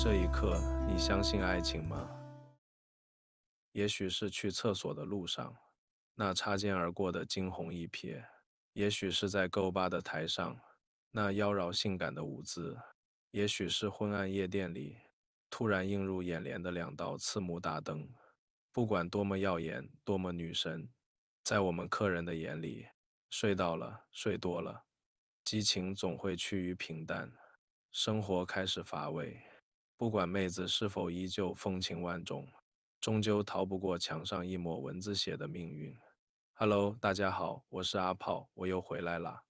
这一刻，你相信爱情吗？也许是去厕所的路上，那擦肩而过的惊鸿一瞥；，也许是在 go 吧的台上，那妖娆性感的舞姿；，也许是昏暗夜店里，突然映入眼帘的两道刺目大灯。不管多么耀眼，多么女神，在我们客人的眼里，睡到了，睡多了，激情总会趋于平淡，生活开始乏味。不管妹子是否依旧风情万种，终究逃不过墙上一抹蚊子血的命运。Hello，大家好，我是阿炮，我又回来啦。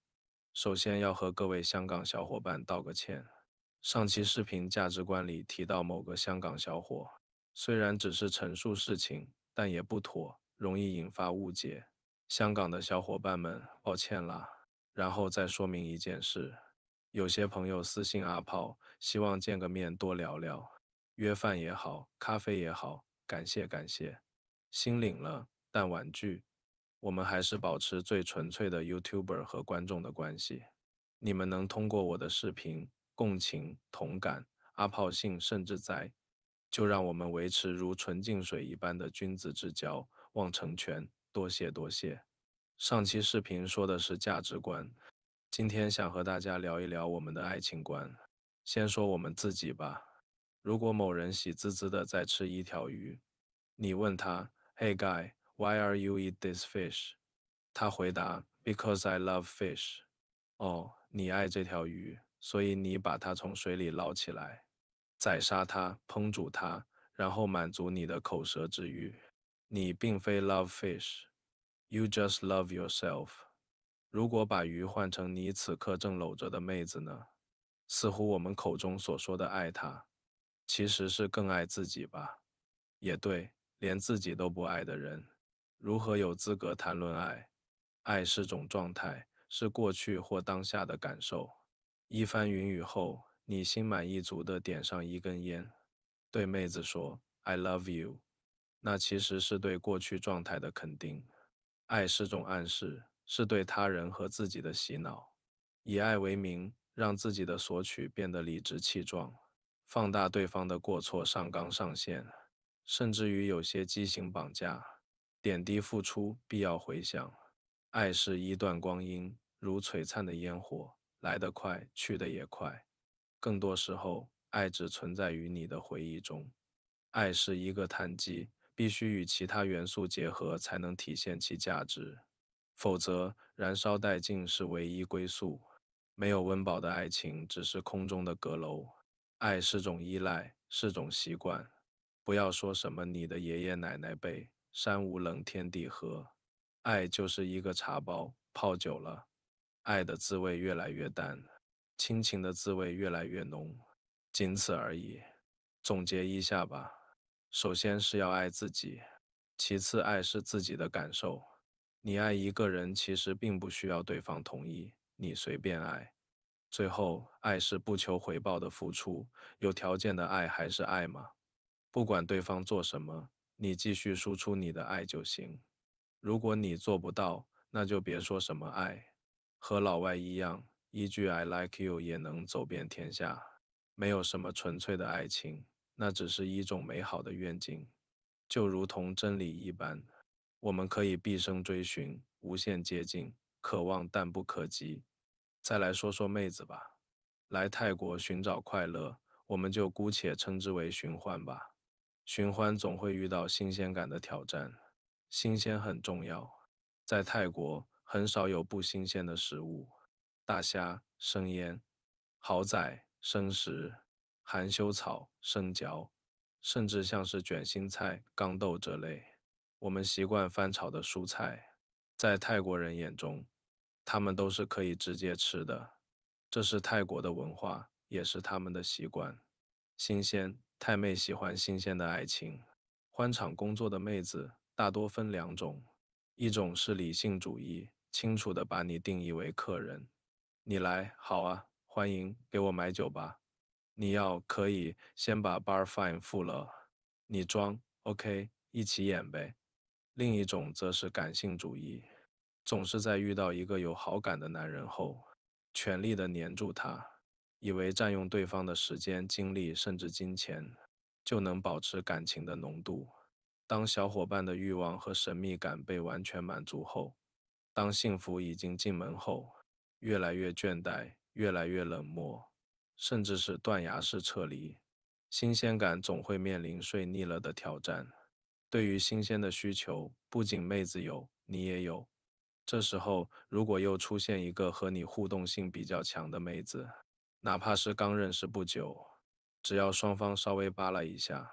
首先要和各位香港小伙伴道个歉，上期视频价值观里提到某个香港小伙，虽然只是陈述事情，但也不妥，容易引发误解。香港的小伙伴们，抱歉啦。然后再说明一件事。有些朋友私信阿炮，希望见个面多聊聊，约饭也好，咖啡也好，感谢感谢，心领了，但婉拒。我们还是保持最纯粹的 YouTuber 和观众的关系。你们能通过我的视频共情同感，阿炮性，甚至哉。就让我们维持如纯净水一般的君子之交，望成全，多谢多谢。上期视频说的是价值观。今天想和大家聊一聊我们的爱情观。先说我们自己吧。如果某人喜滋滋的在吃一条鱼，你问他：“Hey guy, why are you eat this fish？” 他回答：“Because I love fish。”哦，你爱这条鱼，所以你把它从水里捞起来，宰杀它，烹煮它，然后满足你的口舌之欲。你并非 love fish，you just love yourself。如果把鱼换成你此刻正搂着的妹子呢？似乎我们口中所说的爱她，其实是更爱自己吧？也对，连自己都不爱的人，如何有资格谈论爱？爱是种状态，是过去或当下的感受。一番云雨后，你心满意足的点上一根烟，对妹子说 “I love you”，那其实是对过去状态的肯定。爱是种暗示。是对他人和自己的洗脑，以爱为名，让自己的索取变得理直气壮，放大对方的过错，上纲上线，甚至于有些畸形绑架。点滴付出，必要回响。爱是一段光阴，如璀璨的烟火，来得快，去得也快。更多时候，爱只存在于你的回忆中。爱是一个碳基，必须与其他元素结合，才能体现其价值。否则，燃烧殆尽是唯一归宿。没有温饱的爱情，只是空中的阁楼。爱是种依赖，是种习惯。不要说什么你的爷爷奶奶辈，山无棱天地合。爱就是一个茶包，泡久了，爱的滋味越来越淡，亲情的滋味越来越浓，仅此而已。总结一下吧：首先是要爱自己，其次爱是自己的感受。你爱一个人，其实并不需要对方同意，你随便爱。最后，爱是不求回报的付出，有条件的爱还是爱吗？不管对方做什么，你继续输出你的爱就行。如果你做不到，那就别说什么爱。和老外一样，一句 “I like you” 也能走遍天下。没有什么纯粹的爱情，那只是一种美好的愿景，就如同真理一般。我们可以毕生追寻，无限接近，渴望但不可及。再来说说妹子吧，来泰国寻找快乐，我们就姑且称之为寻欢吧。寻欢总会遇到新鲜感的挑战，新鲜很重要。在泰国，很少有不新鲜的食物：大虾生腌、蚝仔生食、含羞草生嚼，甚至像是卷心菜、豇豆这类。我们习惯翻炒的蔬菜，在泰国人眼中，他们都是可以直接吃的。这是泰国的文化，也是他们的习惯。新鲜泰妹喜欢新鲜的爱情。欢场工作的妹子大多分两种，一种是理性主义，清楚的把你定义为客人。你来好啊，欢迎，给我买酒吧。你要可以先把 bar fine 付了，你装 OK，一起演呗。另一种则是感性主义，总是在遇到一个有好感的男人后，全力的黏住他，以为占用对方的时间、精力甚至金钱，就能保持感情的浓度。当小伙伴的欲望和神秘感被完全满足后，当幸福已经进门后，越来越倦怠，越来越冷漠，甚至是断崖式撤离。新鲜感总会面临睡腻了的挑战。对于新鲜的需求，不仅妹子有，你也有。这时候，如果又出现一个和你互动性比较强的妹子，哪怕是刚认识不久，只要双方稍微扒拉一下，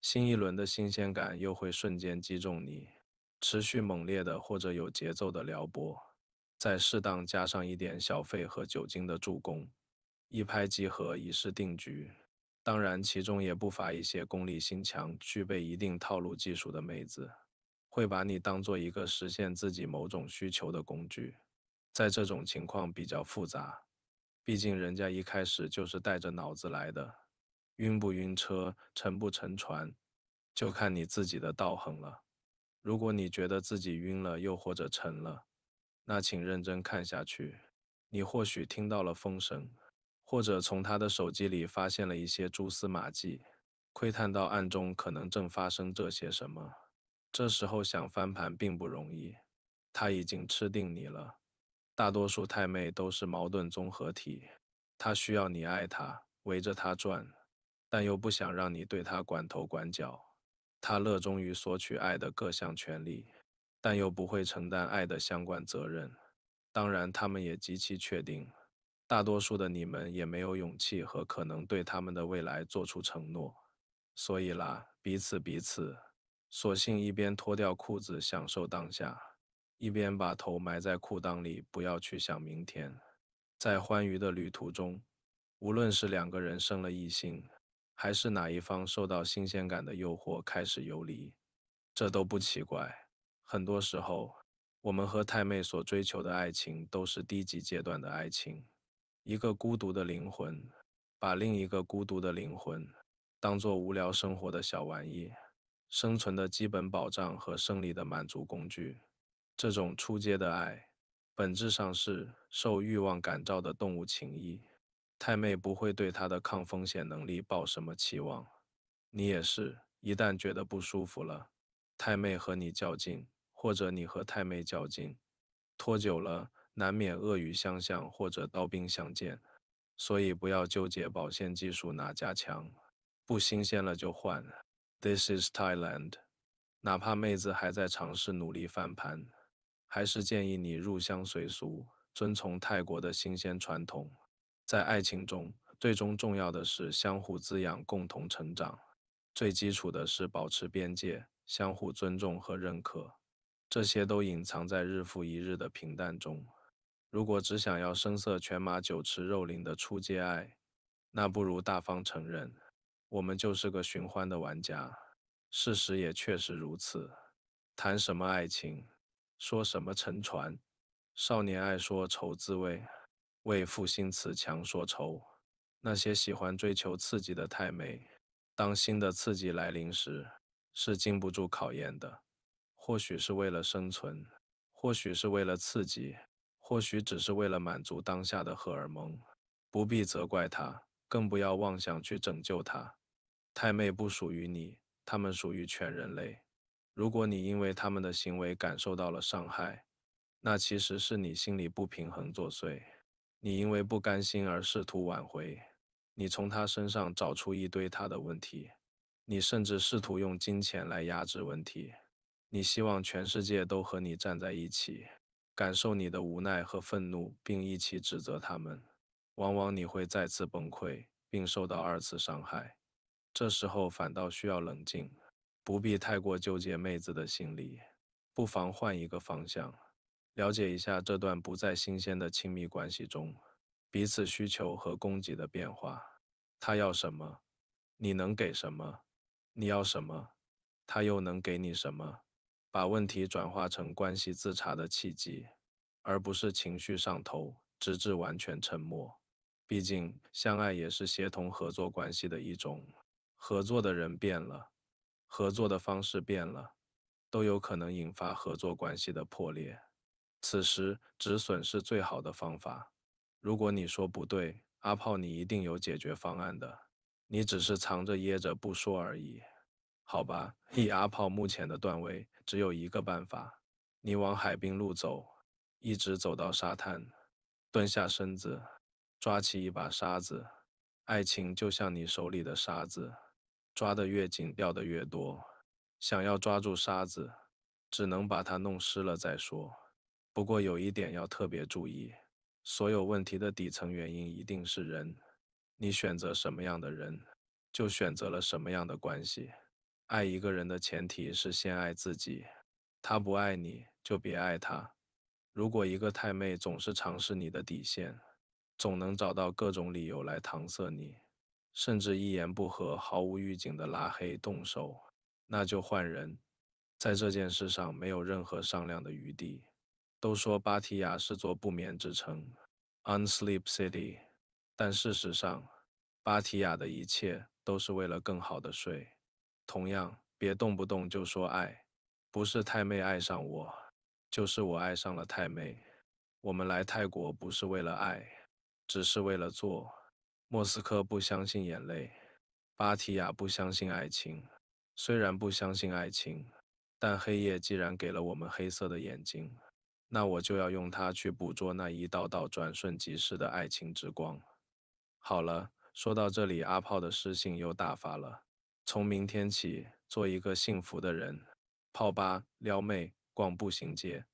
新一轮的新鲜感又会瞬间击中你。持续猛烈的或者有节奏的撩拨，再适当加上一点小费和酒精的助攻，一拍即合，已是定局。当然，其中也不乏一些功利心强、具备一定套路技术的妹子，会把你当做一个实现自己某种需求的工具。在这种情况比较复杂，毕竟人家一开始就是带着脑子来的。晕不晕车，沉不沉船，就看你自己的道行了。如果你觉得自己晕了，又或者沉了，那请认真看下去，你或许听到了风声。或者从他的手机里发现了一些蛛丝马迹，窥探到暗中可能正发生这些什么。这时候想翻盘并不容易，他已经吃定你了。大多数太妹都是矛盾综合体，他需要你爱他，围着他转，但又不想让你对他管头管脚。他乐衷于索取爱的各项权利，但又不会承担爱的相关责任。当然，他们也极其确定。大多数的你们也没有勇气和可能对他们的未来做出承诺，所以啦，彼此彼此，索性一边脱掉裤子享受当下，一边把头埋在裤裆里，不要去想明天。在欢愉的旅途中，无论是两个人生了异性，还是哪一方受到新鲜感的诱惑开始游离，这都不奇怪。很多时候，我们和太妹所追求的爱情都是低级阶段的爱情。一个孤独的灵魂，把另一个孤独的灵魂当做无聊生活的小玩意、生存的基本保障和胜利的满足工具。这种出阶的爱，本质上是受欲望感召的动物情谊。太妹不会对他的抗风险能力抱什么期望，你也是。一旦觉得不舒服了，太妹和你较劲，或者你和太妹较劲，拖久了。难免恶语相向或者刀兵相见，所以不要纠结保鲜技术哪家强，不新鲜了就换。This is Thailand，哪怕妹子还在尝试努力翻盘，还是建议你入乡随俗，遵从泰国的新鲜传统。在爱情中，最终重要的是相互滋养，共同成长；最基础的是保持边界，相互尊重和认可。这些都隐藏在日复一日的平淡中。如果只想要声色犬马、酒池肉林的出街爱，那不如大方承认，我们就是个寻欢的玩家。事实也确实如此。谈什么爱情，说什么沉船，少年爱说愁滋味，为赋新词强说愁。那些喜欢追求刺激的太美，当新的刺激来临时，是经不住考验的。或许是为了生存，或许是为了刺激。或许只是为了满足当下的荷尔蒙，不必责怪他，更不要妄想去拯救他。太妹不属于你，他们属于全人类。如果你因为他们的行为感受到了伤害，那其实是你心里不平衡作祟。你因为不甘心而试图挽回，你从他身上找出一堆他的问题，你甚至试图用金钱来压制问题，你希望全世界都和你站在一起。感受你的无奈和愤怒，并一起指责他们，往往你会再次崩溃，并受到二次伤害。这时候反倒需要冷静，不必太过纠结妹子的心理，不妨换一个方向，了解一下这段不再新鲜的亲密关系中，彼此需求和供给的变化。他要什么，你能给什么？你要什么，他又能给你什么？把问题转化成关系自查的契机，而不是情绪上头，直至完全沉默。毕竟，相爱也是协同合作关系的一种。合作的人变了，合作的方式变了，都有可能引发合作关系的破裂。此时止损是最好的方法。如果你说不对，阿炮，你一定有解决方案的，你只是藏着掖着不说而已，好吧？以阿炮目前的段位。只有一个办法，你往海滨路走，一直走到沙滩，蹲下身子，抓起一把沙子。爱情就像你手里的沙子，抓得越紧，掉得越多。想要抓住沙子，只能把它弄湿了再说。不过有一点要特别注意，所有问题的底层原因一定是人，你选择什么样的人，就选择了什么样的关系。爱一个人的前提是先爱自己，他不爱你就别爱他。如果一个太妹总是尝试你的底线，总能找到各种理由来搪塞你，甚至一言不合毫无预警的拉黑动手，那就换人。在这件事上没有任何商量的余地。都说芭提雅是座不眠之城，Unsleep City，但事实上，芭提雅的一切都是为了更好的睡。同样，别动不动就说爱，不是太妹爱上我，就是我爱上了太妹。我们来泰国不是为了爱，只是为了做。莫斯科不相信眼泪，巴提雅不相信爱情。虽然不相信爱情，但黑夜既然给了我们黑色的眼睛，那我就要用它去捕捉那一道道转瞬即逝的爱情之光。好了，说到这里，阿炮的诗性又大发了。从明天起，做一个幸福的人，泡吧、撩妹、逛步行街。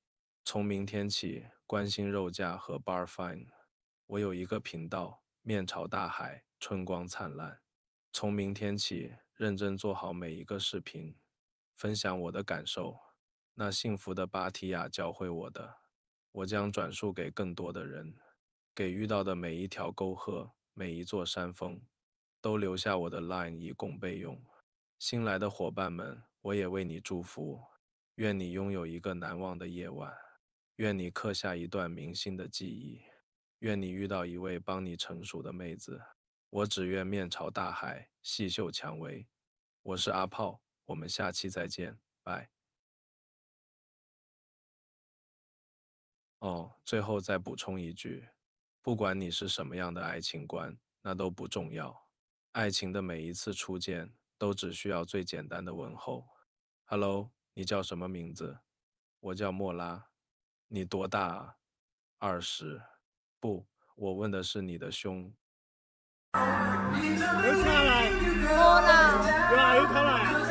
从明天起，关心肉价和 bar fine。我有一个频道，面朝大海，春光灿烂。从明天起，认真做好每一个视频，分享我的感受。那幸福的巴提雅教会我的，我将转述给更多的人，给遇到的每一条沟壑，每一座山峰。都留下我的 line 以供备用。新来的伙伴们，我也为你祝福，愿你拥有一个难忘的夜晚，愿你刻下一段铭心的记忆，愿你遇到一位帮你成熟的妹子。我只愿面朝大海，细嗅蔷薇。我是阿炮，我们下期再见，拜。哦，最后再补充一句，不管你是什么样的爱情观，那都不重要。爱情的每一次初见，都只需要最简单的问候。Hello，你叫什么名字？我叫莫拉。你多大啊？二十。不，我问的是你的胸。又看了。莫拉。哇，又看了。